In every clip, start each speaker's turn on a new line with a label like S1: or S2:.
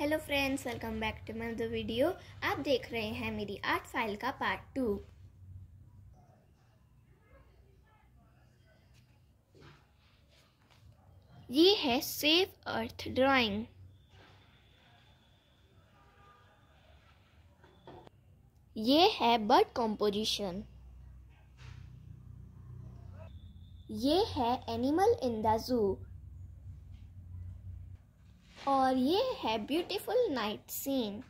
S1: Hello friends welcome back to my the video आप देख रहे हैं मेरी आर्ट फाइल का पार्ट टू ये है सेफ अर्थ ड्राइंग ये है बर्ड कॉम्पोजिशन ये है एनिमल इन द जू और ये है ब्यूटीफुल नाइट सीन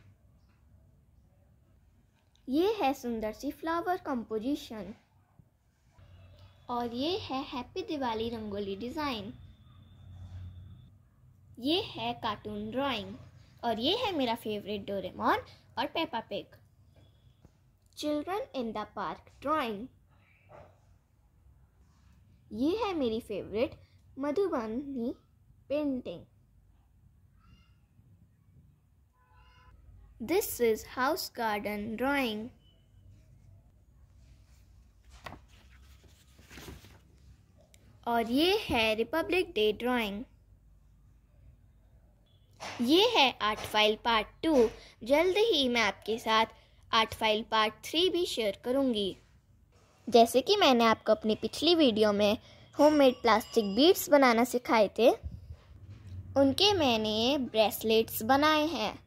S1: ये है सुंदर सी फ्लावर कंपोजिशन और ये है हैप्पी दिवाली रंगोली डिज़ाइन ये है कार्टून ड्राइंग और ये है मेरा फेवरेट डोरेमोन और Peppa Pig children in the park drawing ये है मेरी favourite Madhubani painting This is house garden drawing. और ये है रिपब्लिक डे ड्राइंग ये है आर्ट फाइल पार्ट टू जल्द ही मैं आपके साथ आर्ट फाइल पार्ट थ्री भी शेयर करूँगी जैसे कि मैंने आपको अपनी पिछली वीडियो में होममेड प्लास्टिक बीड्स बनाना सिखाए थे उनके मैंने ब्रेसलेट्स बनाए हैं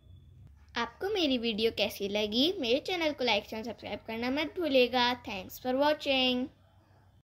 S1: आपको मेरी वीडियो कैसी लगी मेरे चैनल को लाइक एंड सब्सक्राइब करना मत भूलेगा थैंक्स फॉर वॉचिंग